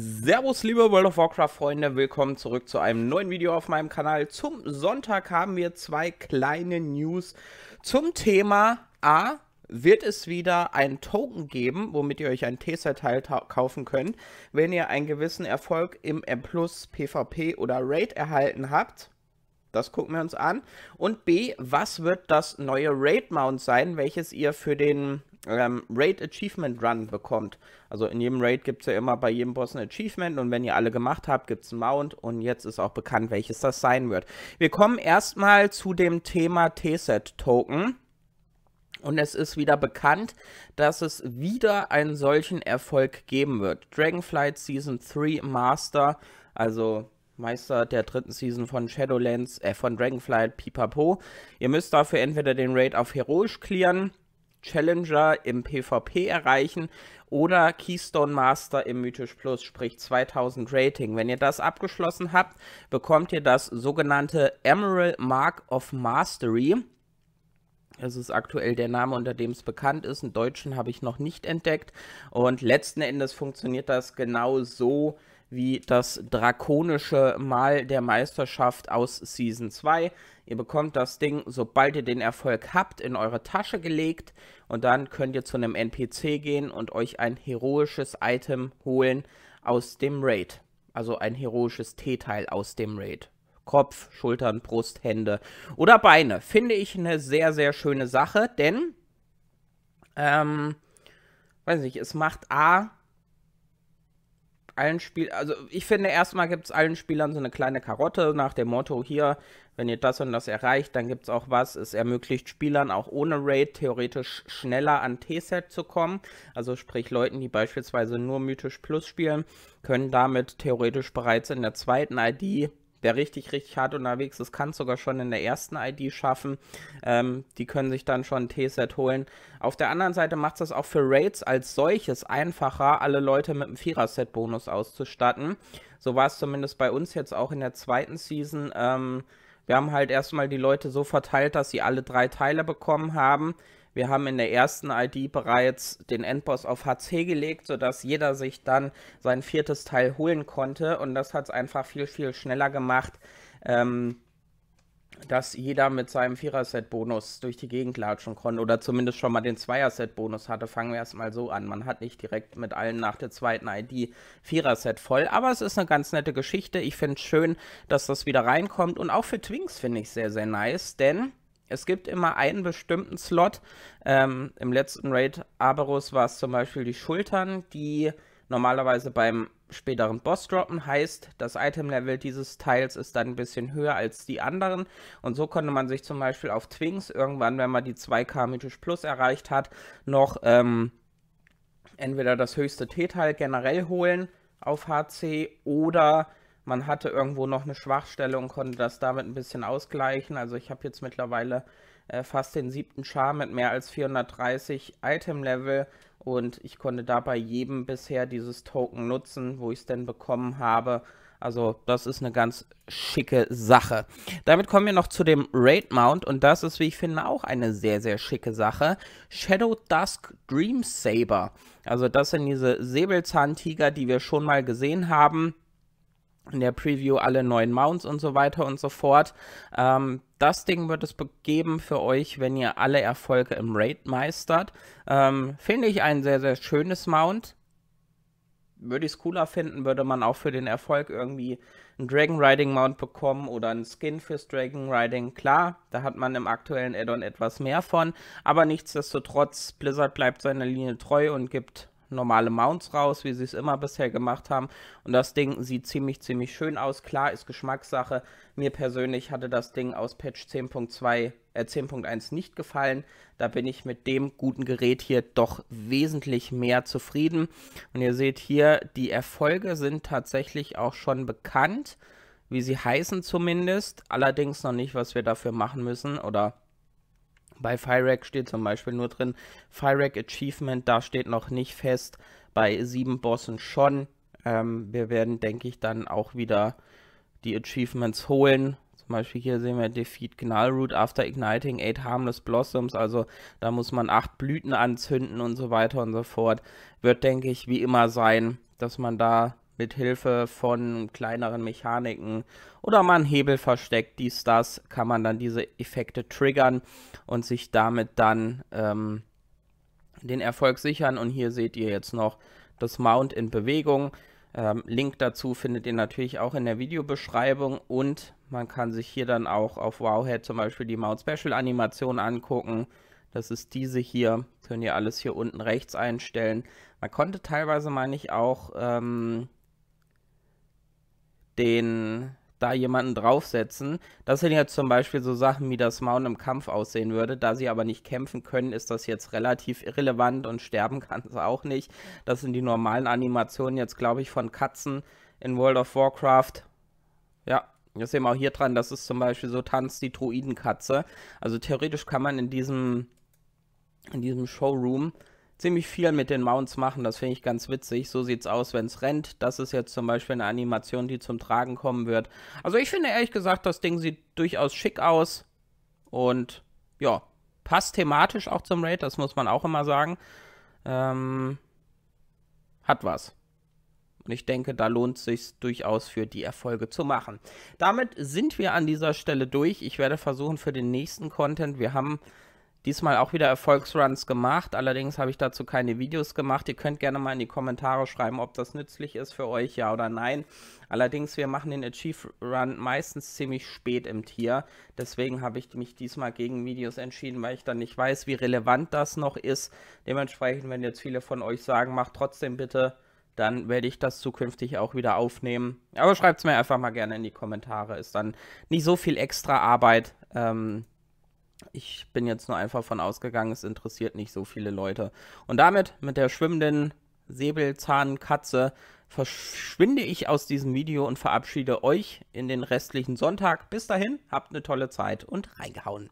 Servus liebe World of Warcraft Freunde, willkommen zurück zu einem neuen Video auf meinem Kanal. Zum Sonntag haben wir zwei kleine News zum Thema A, wird es wieder ein Token geben, womit ihr euch ein T-Set-Teil kaufen könnt, wenn ihr einen gewissen Erfolg im M+, PvP oder Raid erhalten habt. Das gucken wir uns an. Und B, was wird das neue Raid Mount sein, welches ihr für den ähm, Raid Achievement Run bekommt? Also in jedem Raid gibt es ja immer bei jedem Boss ein Achievement und wenn ihr alle gemacht habt, gibt es ein Mount und jetzt ist auch bekannt, welches das sein wird. Wir kommen erstmal zu dem Thema T-Set Token. Und es ist wieder bekannt, dass es wieder einen solchen Erfolg geben wird. Dragonflight Season 3 Master, also Meister der dritten Season von Shadowlands, äh, von Dragonflight, pipapo. Ihr müsst dafür entweder den Raid auf Heroisch clearen, Challenger im PvP erreichen oder Keystone Master im Mythisch Plus, sprich 2000 Rating. Wenn ihr das abgeschlossen habt, bekommt ihr das sogenannte Emerald Mark of Mastery. Es ist aktuell der Name, unter dem es bekannt ist. Einen deutschen habe ich noch nicht entdeckt. Und letzten Endes funktioniert das genau so, wie das drakonische Mal der Meisterschaft aus Season 2. Ihr bekommt das Ding, sobald ihr den Erfolg habt, in eure Tasche gelegt und dann könnt ihr zu einem NPC gehen und euch ein heroisches Item holen aus dem Raid. Also ein heroisches T-Teil aus dem Raid. Kopf, Schultern, Brust, Hände oder Beine. Finde ich eine sehr, sehr schöne Sache, denn, ähm, weiß nicht, es macht A, allen Spielern, also ich finde, erstmal gibt es allen Spielern so eine kleine Karotte nach dem Motto hier, wenn ihr das und das erreicht, dann gibt es auch was. Es ermöglicht Spielern auch ohne Raid theoretisch schneller an T-Set zu kommen. Also sprich Leuten, die beispielsweise nur Mythisch Plus spielen, können damit theoretisch bereits in der zweiten ID der richtig, richtig hart unterwegs ist, kann es sogar schon in der ersten ID schaffen. Ähm, die können sich dann schon ein T-Set holen. Auf der anderen Seite macht es das auch für Raids als solches einfacher, alle Leute mit einem Vierer-Set-Bonus auszustatten. So war es zumindest bei uns jetzt auch in der zweiten Season. Ähm, wir haben halt erstmal die Leute so verteilt, dass sie alle drei Teile bekommen haben. Wir haben in der ersten ID bereits den Endboss auf HC gelegt, sodass jeder sich dann sein viertes Teil holen konnte. Und das hat es einfach viel, viel schneller gemacht, ähm, dass jeder mit seinem Vierer-Set-Bonus durch die Gegend latschen konnte oder zumindest schon mal den Zweier-Set-Bonus hatte. Fangen wir erstmal so an. Man hat nicht direkt mit allen nach der zweiten ID Vierer-Set voll, aber es ist eine ganz nette Geschichte. Ich finde es schön, dass das wieder reinkommt. Und auch für Twinks finde ich sehr, sehr nice, denn es gibt immer einen bestimmten Slot. Ähm, Im letzten Raid Aberus war es zum Beispiel die Schultern, die normalerweise beim späteren Boss droppen. Heißt, das Item-Level dieses Teils ist dann ein bisschen höher als die anderen. Und so konnte man sich zum Beispiel auf Twings irgendwann, wenn man die 2K Mythisch Plus erreicht hat, noch ähm, entweder das höchste T-Teil generell holen auf HC oder man hatte irgendwo noch eine Schwachstelle und konnte das damit ein bisschen ausgleichen. Also ich habe jetzt mittlerweile äh, fast den siebten Char mit mehr als 430 Item-Level und ich konnte dabei jedem bisher dieses Token nutzen, wo ich es denn bekommen habe. Also das ist eine ganz schicke Sache. Damit kommen wir noch zu dem Raid Mount und das ist, wie ich finde, auch eine sehr, sehr schicke Sache. Shadow Dusk Dream Saber. Also das sind diese Säbelzahntiger, die wir schon mal gesehen haben in der Preview alle neuen Mounts und so weiter und so fort. Ähm, das Ding wird es geben für euch, wenn ihr alle Erfolge im Raid meistert. Ähm, Finde ich ein sehr, sehr schönes Mount. Würde ich es cooler finden, würde man auch für den Erfolg irgendwie einen Dragon Riding Mount bekommen oder einen Skin fürs Dragon Riding. Klar, da hat man im aktuellen Addon etwas mehr von, aber nichtsdestotrotz, Blizzard bleibt seiner Linie treu und gibt normale Mounts raus, wie sie es immer bisher gemacht haben. Und das Ding sieht ziemlich, ziemlich schön aus. Klar, ist Geschmackssache. Mir persönlich hatte das Ding aus Patch 10.2, äh 10.1 nicht gefallen. Da bin ich mit dem guten Gerät hier doch wesentlich mehr zufrieden. Und ihr seht hier, die Erfolge sind tatsächlich auch schon bekannt, wie sie heißen zumindest. Allerdings noch nicht, was wir dafür machen müssen oder bei FIREC steht zum Beispiel nur drin, FIREC Achievement, da steht noch nicht fest, bei sieben Bossen schon. Ähm, wir werden, denke ich, dann auch wieder die Achievements holen. Zum Beispiel hier sehen wir Defeat Gnarl Root after igniting eight harmless blossoms. Also da muss man acht Blüten anzünden und so weiter und so fort. Wird, denke ich, wie immer sein, dass man da mit Hilfe von kleineren Mechaniken oder man Hebel versteckt, dies, das, kann man dann diese Effekte triggern und sich damit dann ähm, den Erfolg sichern. Und hier seht ihr jetzt noch das Mount in Bewegung. Ähm, Link dazu findet ihr natürlich auch in der Videobeschreibung und man kann sich hier dann auch auf Wowhead zum Beispiel die Mount Special Animation angucken. Das ist diese hier. Könnt ihr alles hier unten rechts einstellen. Man konnte teilweise, meine ich, auch ähm, den da jemanden draufsetzen. Das sind jetzt zum Beispiel so Sachen, wie das Mount im Kampf aussehen würde. Da sie aber nicht kämpfen können, ist das jetzt relativ irrelevant und sterben kann es auch nicht. Das sind die normalen Animationen jetzt, glaube ich, von Katzen in World of Warcraft. Ja, das sehen wir auch hier dran. Das ist zum Beispiel so Tanz die Druidenkatze. Also theoretisch kann man in diesem, in diesem Showroom ziemlich viel mit den Mounts machen. Das finde ich ganz witzig. So sieht es aus, wenn es rennt. Das ist jetzt zum Beispiel eine Animation, die zum Tragen kommen wird. Also ich finde ehrlich gesagt, das Ding sieht durchaus schick aus. Und ja, passt thematisch auch zum Raid, das muss man auch immer sagen. Ähm, hat was. Und ich denke, da lohnt es sich durchaus für die Erfolge zu machen. Damit sind wir an dieser Stelle durch. Ich werde versuchen für den nächsten Content. Wir haben diesmal auch wieder Erfolgsruns gemacht. Allerdings habe ich dazu keine Videos gemacht. Ihr könnt gerne mal in die Kommentare schreiben, ob das nützlich ist für euch, ja oder nein. Allerdings, wir machen den Achieve Run meistens ziemlich spät im Tier. Deswegen habe ich mich diesmal gegen Videos entschieden, weil ich dann nicht weiß, wie relevant das noch ist. Dementsprechend, wenn jetzt viele von euch sagen, macht trotzdem bitte, dann werde ich das zukünftig auch wieder aufnehmen. Aber schreibt es mir einfach mal gerne in die Kommentare. Ist dann nicht so viel extra Arbeit. Ähm, ich bin jetzt nur einfach von ausgegangen, es interessiert nicht so viele Leute. Und damit mit der schwimmenden Säbelzahnkatze verschwinde ich aus diesem Video und verabschiede euch in den restlichen Sonntag. Bis dahin, habt eine tolle Zeit und reingehauen.